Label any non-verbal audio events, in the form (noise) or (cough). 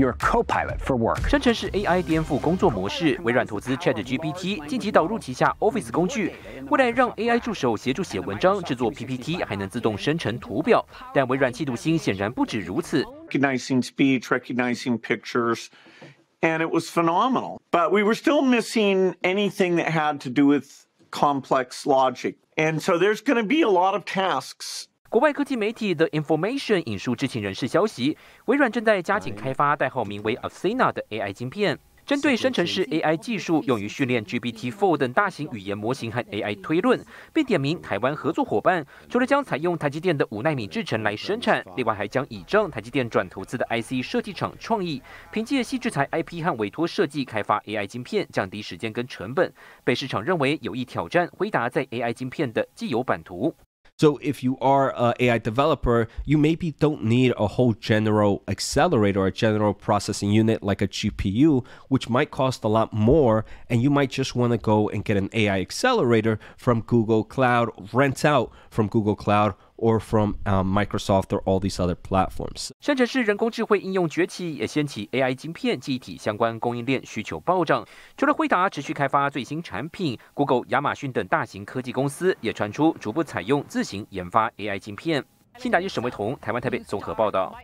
your co-pilot for work。生成式 AI 颠覆工作模式，微软投资 (laughs) ChatGPT，近期导入旗下 Office 工具，未来让 AI 助手协助写文章、制作 PPT，还能自动生成图表。但微软企图心显然不止如此。Recognizing speech, recognizing pictures. And it was phenomenal. But we were still missing anything that had to do with complex logic. And so there's going to be a lot of tasks 国外科技媒体的 Information 引述知情人士消息，微软正在加紧开发代号名为 Athena 的 AI 晶片，针对生成式 AI 技术用于训练 GPT-4 等大型语言模型和 AI 推论，并点名台湾合作伙伴，除了将采用台积电的五纳米制程来生产，另外还将倚仗台积电转投资的 IC 设计厂创意，凭借系制裁 IP 和委托设计开发 AI 晶片，降低时间跟成本，被市场认为有意挑战辉达在 AI 晶片的既有版图。So if you are an AI developer, you maybe don't need a whole general accelerator or a general processing unit like a GPU, which might cost a lot more. And you might just want to go and get an AI accelerator from Google Cloud, rent out from Google Cloud, Or from Microsoft or all these other platforms。深圳市人工智慧应用崛起也掀起 AI 芯片、记忆体相关供应链需求暴涨。除了惠达持续开发最新产品，Google、亚马逊等大型科技公司也传出逐步采用自行研发 AI 芯片。新达基沈卫彤，台湾台北综合报道。